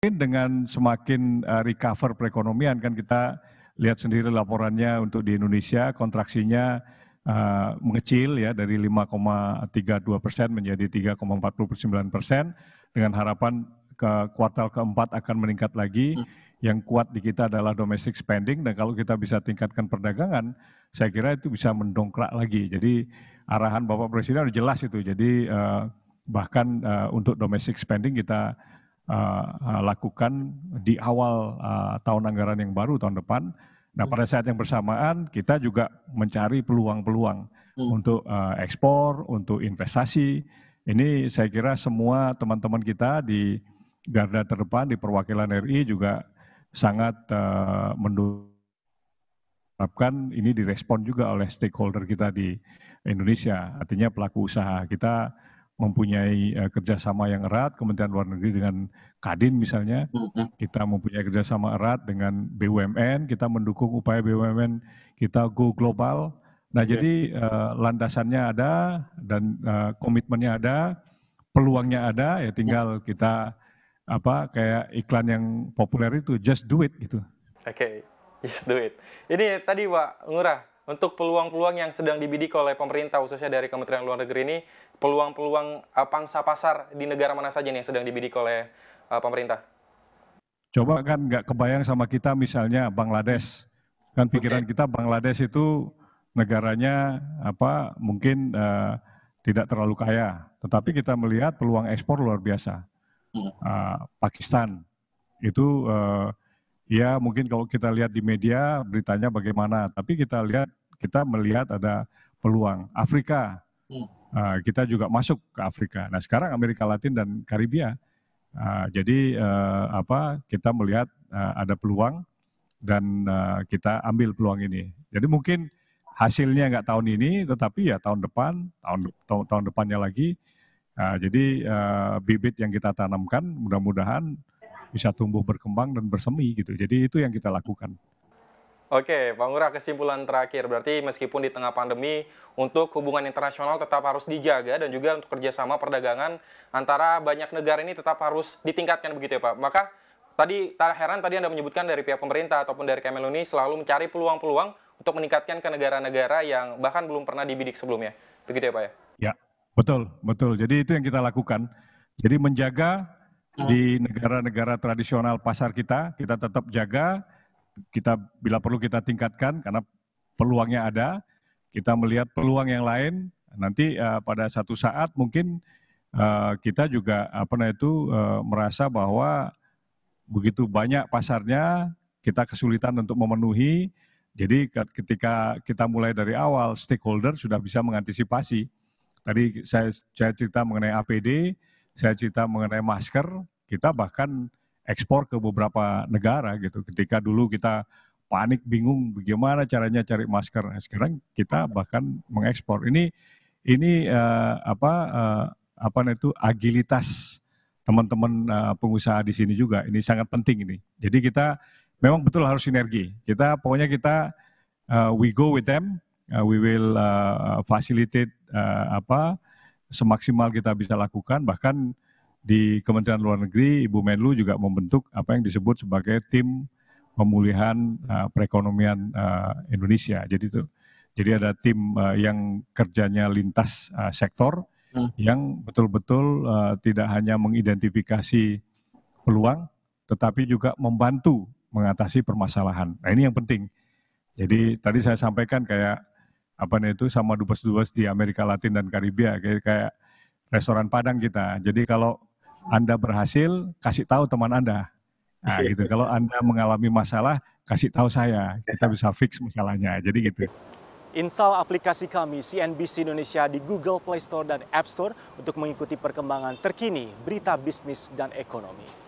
Mungkin dengan semakin eh, recover perekonomian kan kita lihat sendiri laporannya untuk di Indonesia kontraksinya uh, mengecil ya dari 5,32 persen menjadi 3,49 persen dengan harapan ke kuartal keempat akan meningkat lagi. Hmm. Yang kuat di kita adalah domestic spending dan kalau kita bisa tingkatkan perdagangan, saya kira itu bisa mendongkrak lagi. Jadi arahan Bapak Presiden sudah jelas itu. Jadi eh, bahkan untuk domestic spending kita uh, lakukan di awal uh, tahun anggaran yang baru tahun depan. Nah hmm. pada saat yang bersamaan kita juga mencari peluang-peluang hmm. untuk uh, ekspor, untuk investasi. Ini saya kira semua teman-teman kita di garda terdepan di perwakilan RI juga sangat uh, mendukung. ini direspon juga oleh stakeholder kita di Indonesia, artinya pelaku usaha kita mempunyai uh, kerjasama yang erat Kementerian Luar Negeri dengan Kadin misalnya kita mempunyai kerjasama erat dengan BUMN kita mendukung upaya BUMN kita go global nah okay. Iya. jadi uh, landasannya ada dan uh, komitmennya ada peluangnya ada ya tinggal iya. kita apa kayak iklan yang populer itu just do it gitu oke okay. just do it ini tadi Pak Ngurah untuk peluang-peluang yang sedang dibidik oleh pemerintah khususnya dari Kementerian Luar Negeri ini peluang-peluang uh, pangsa pasar di negara mana saja nih yang sedang dibidik oleh uh, pemerintah? Coba kan nggak kebayang sama kita misalnya Bangladesh kan pikiran okay. kita Bangladesh itu negaranya apa mungkin uh, tidak terlalu kaya, tetapi kita melihat peluang ekspor luar biasa. Uh, Pakistan itu uh, ya mungkin kalau kita lihat di media beritanya bagaimana, tapi kita lihat kita melihat ada peluang. Afrika, uh, kita juga masuk ke Afrika. Nah sekarang Amerika Latin dan Karibia. Uh, jadi uh, apa kita melihat uh, ada peluang dan uh, kita ambil peluang ini. Jadi mungkin hasilnya nggak tahun ini, tetapi ya tahun depan, tahun tahun, tahun depannya lagi. Uh, jadi uh, bibit yang kita tanamkan mudah-mudahan bisa tumbuh berkembang dan bersemi gitu. Jadi itu yang kita lakukan. Oke, Pak Ngurah, kesimpulan terakhir. Berarti meskipun di tengah pandemi, untuk hubungan internasional tetap harus dijaga dan juga untuk kerjasama perdagangan antara banyak negara ini tetap harus ditingkatkan begitu ya Pak. Maka tadi tak heran tadi Anda menyebutkan dari pihak pemerintah ataupun dari Kemenlu ini selalu mencari peluang-peluang untuk meningkatkan ke negara-negara yang bahkan belum pernah dibidik sebelumnya. Begitu ya Pak ya? Ya, betul, betul. Jadi itu yang kita lakukan. Jadi menjaga di hmm. negara-negara tradisional pasar kita, kita tetap jaga, kita bila perlu kita tingkatkan karena peluangnya ada. Kita melihat peluang yang lain nanti uh, pada satu saat mungkin uh, kita juga apa namanya itu uh, merasa bahwa begitu banyak pasarnya kita kesulitan untuk memenuhi. Jadi ketika kita mulai dari awal stakeholder sudah bisa mengantisipasi. Tadi saya, saya cerita mengenai APD, saya cerita mengenai masker, kita bahkan ekspor ke beberapa negara gitu. Ketika dulu kita panik bingung bagaimana caranya cari masker. Nah, sekarang kita bahkan mengekspor. Ini ini uh, apa uh, apa itu agilitas teman-teman uh, pengusaha di sini juga. Ini sangat penting ini. Jadi kita memang betul harus sinergi. Kita pokoknya kita uh, we go with them, uh, we will uh, facilitate uh, apa semaksimal kita bisa lakukan bahkan di Kementerian Luar Negeri Ibu Menlu juga membentuk apa yang disebut sebagai tim pemulihan uh, perekonomian uh, Indonesia. Jadi itu jadi ada tim uh, yang kerjanya lintas uh, sektor hmm. yang betul-betul uh, tidak hanya mengidentifikasi peluang tetapi juga membantu mengatasi permasalahan. Nah, ini yang penting. Jadi tadi saya sampaikan kayak apa nih itu sama dubes-dubes di Amerika Latin dan Karibia kayak, kayak restoran Padang kita. Jadi kalau anda berhasil, kasih tahu teman Anda. Nah, iya. gitu. Kalau Anda mengalami masalah, kasih tahu saya. Kita iya. bisa fix masalahnya. Jadi gitu. Install aplikasi kami CNBC Indonesia di Google Play Store dan App Store untuk mengikuti perkembangan terkini berita bisnis dan ekonomi.